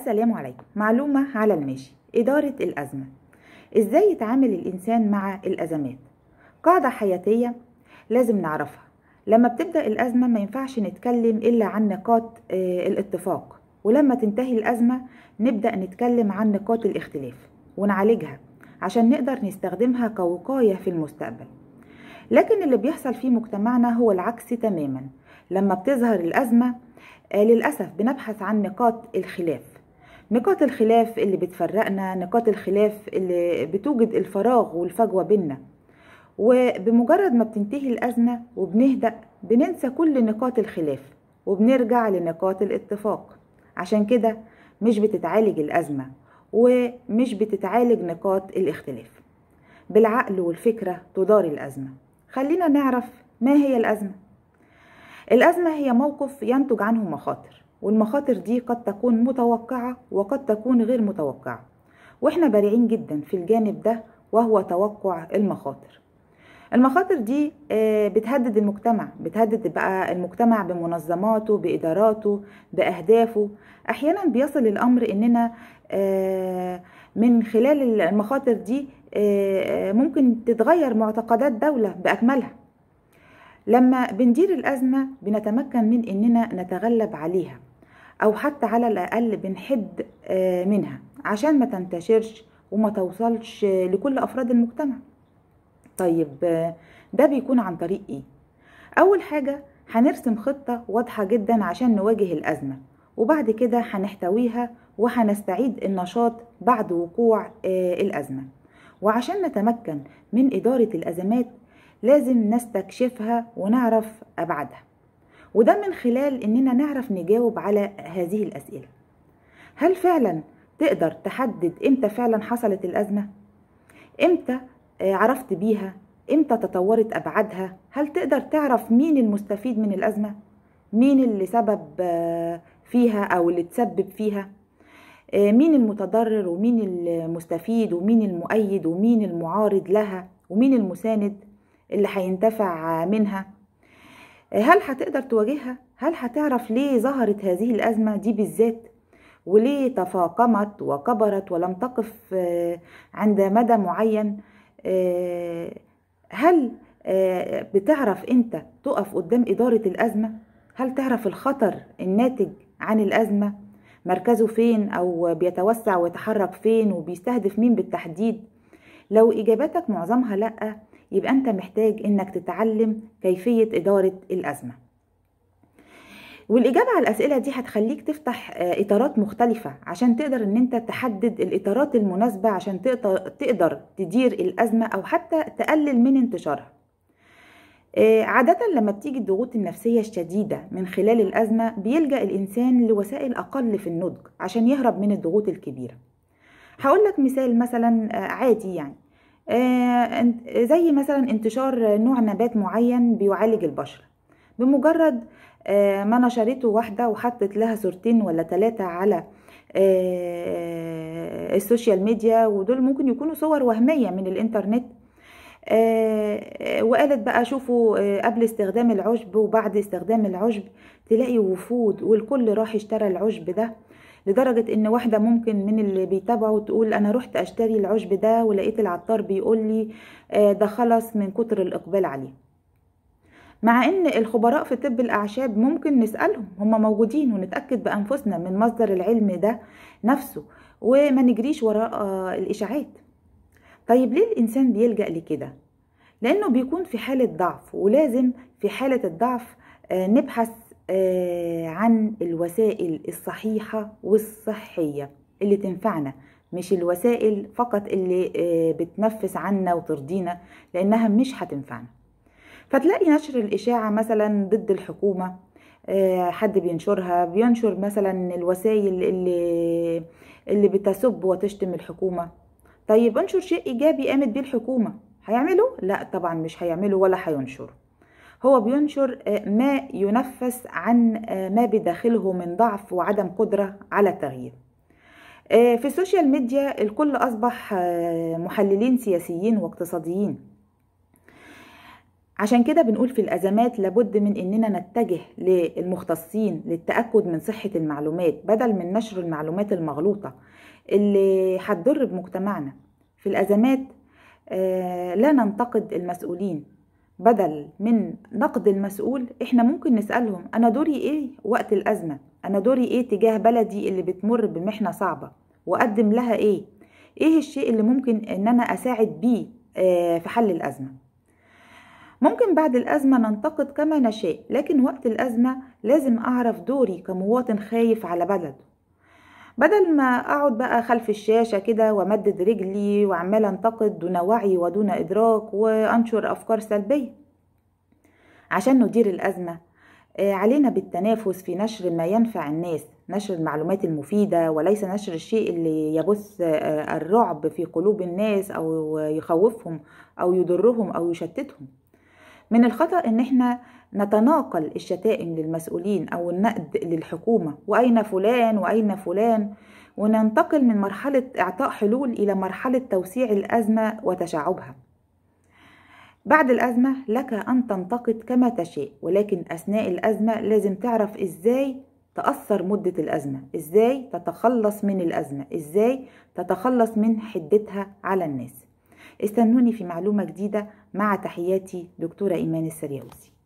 السلام عليكم معلومة على الماشي إدارة الأزمة إزاي يتعامل الإنسان مع الأزمات قاعدة حياتية لازم نعرفها لما بتبدأ الأزمة ما ينفعش نتكلم إلا عن نقاط آه، الاتفاق ولما تنتهي الأزمة نبدأ نتكلم عن نقاط الاختلاف ونعالجها عشان نقدر نستخدمها كوقاية في المستقبل لكن اللي بيحصل في مجتمعنا هو العكس تماما لما بتظهر الأزمة آه، للأسف بنبحث عن نقاط الخلاف نقاط الخلاف اللي بتفرقنا نقاط الخلاف اللي بتوجد الفراغ والفجوة بينا وبمجرد ما بتنتهي الأزمة وبنهدأ بننسى كل نقاط الخلاف وبنرجع لنقاط الاتفاق عشان كده مش بتتعالج الأزمة ومش بتتعالج نقاط الاختلاف بالعقل والفكرة تدار الأزمة خلينا نعرف ما هي الأزمة الأزمة هي موقف ينتج عنه مخاطر والمخاطر دي قد تكون متوقعة وقد تكون غير متوقعة واحنا بارعين جدا في الجانب ده وهو توقع المخاطر المخاطر دي آه، بتهدد المجتمع بتهدد بقى المجتمع بمنظماته بإداراته بأهدافه أحيانا بيصل الأمر إننا آه، من خلال المخاطر دي آه، ممكن تتغير معتقدات دولة بأكملها لما بندير الأزمة بنتمكن من إننا نتغلب عليها او حتى على الاقل بنحد آه، منها عشان ما تنتشرش وما توصلش لكل افراد المجتمع طيب آه، ده بيكون عن طريق ايه اول حاجه هنرسم خطه واضحه جدا عشان نواجه الازمه وبعد كده هنحتويها وهنستعيد النشاط بعد وقوع آه، الازمه وعشان نتمكن من اداره الازمات لازم نستكشفها ونعرف ابعادها وده من خلال إننا نعرف نجاوب على هذه الأسئلة هل فعلا تقدر تحدد إمتى فعلا حصلت الأزمة؟ إمتى آه، عرفت بيها؟ إمتى تطورت أبعادها؟ هل تقدر تعرف مين المستفيد من الأزمة؟ مين اللي سبب آه، فيها أو اللي تسبب فيها؟ آه، مين المتضرر ومين المستفيد ومين المؤيد ومين المعارض لها ومين المساند اللي هينتفع منها هل هتقدر تواجهها هل هتعرف ليه ظهرت هذه الازمه دي بالذات وليه تفاقمت وكبرت ولم تقف آه، عند مدى معين آه، هل آه، بتعرف انت تقف قدام اداره الازمه هل تعرف الخطر الناتج عن الازمه مركزه فين او بيتوسع ويتحرك فين وبيستهدف مين بالتحديد لو اجاباتك معظمها لا يبقى انت محتاج انك تتعلم كيفية ادارة الازمة والاجابة على الاسئلة دي هتخليك تفتح آه، اطارات مختلفة عشان تقدر ان انت تحدد الاطارات المناسبة عشان تقدر تدير الازمة او حتى تقلل من انتشارها آه، عادة لما بتيجي الضغوط النفسية الشديدة من خلال الأزمة بيلجأ الإنسان لوسائل أقل في النضج عشان يهرب من الضغوط الكبيرة هقول لك مثال مثلا آه، عادي يعني آه، زي مثلا انتشار نوع نبات معين بيعالج البشرة بمجرد آه، ما نشرته واحدة وحطت لها صورتين ولا ثلاثة على آه، السوشيال ميديا ودول ممكن يكونوا صور وهمية من الانترنت وقالت بقى شوفوا قبل استخدام العشب وبعد استخدام العشب تلاقي وفود والكل راح اشترى العشب ده لدرجة ان واحدة ممكن من اللي بيتابعوا تقول انا رحت اشتري العشب ده ولقيت العطار بيقول لي آه، ده خلص من كتر الاقبال عليه مع ان الخبراء في طب الاعشاب ممكن نسالهم هم موجودين ونتاكد بانفسنا من مصدر العلم ده نفسه وما نجريش وراء الاشاعات طيب ليه الانسان بيلجا لكده لانه بيكون في حاله ضعف ولازم في حاله الضعف آه، نبحث آه، عن الوسائل الصحيحة والصحية اللي تنفعنا مش الوسائل فقط اللي آه، بتنفس عنا وترضينا لأنها مش هتنفعنا فتلاقي نشر الإشاعة مثلا ضد الحكومة آه، حد بينشرها بينشر مثلا الوسائل اللي اللي بتسب وتشتم الحكومة طيب انشر شيء إيجابي قامت بيه الحكومة هيعمله؟ لا طبعا مش هيعمله ولا هينشره هو بينشر آه، ما ينفس عن آه، ما بداخله من ضعف وعدم قدرة على التغيير آه، في السوشيال ميديا الكل أصبح محللين سياسيين واقتصاديين عشان كده بنقول في الأزمات لابد من إننا نتجه للمختصين للتأكد من صحة المعلومات بدل من نشر المعلومات المغلوطة اللي هتضر بمجتمعنا في الأزمات لا ننتقد المسؤولين بدل من نقد المسؤول احنا ممكن نسألهم أنا دوري إيه وقت الأزمة أنا دوري إيه تجاه بلدي اللي بتمر بمحنة صعبة وأقدم لها إيه إيه الشيء اللي ممكن إن أنا أساعد بيه آه، في حل الأزمة ممكن بعد الأزمة ننتقد كما نشاء لكن وقت الأزمة لازم أعرف دوري كمواطن خايف على بلده بدل ما اقعد بقى خلف الشاشه كده وامدد رجلي وعمال انتقد دون وعي ودون ادراك وانشر افكار سلبيه عشان ندير الازمه آه، علينا بالتنافس في نشر ما ينفع الناس نشر المعلومات المفيده وليس نشر الشيء اللي يبث آه، الرعب في قلوب الناس او يخوفهم او يضرهم او يشتتهم من الخطأ إن إحنا نتناقل الشتائم للمسؤولين أو النقد للحكومة وأين فلان وأين فلان وننتقل من مرحلة إعطاء حلول إلى مرحلة توسيع الأزمة وتشعبها بعد الأزمة لك أن تنتقد كما تشاء ولكن أثناء الأزمة لازم تعرف إزاي تأثر مدة الأزمة إزاي تتخلص من الأزمة إزاي تتخلص من حدتها على الناس استنوني في معلومة جديدة مع تحياتي دكتورة إيمان السرياوسي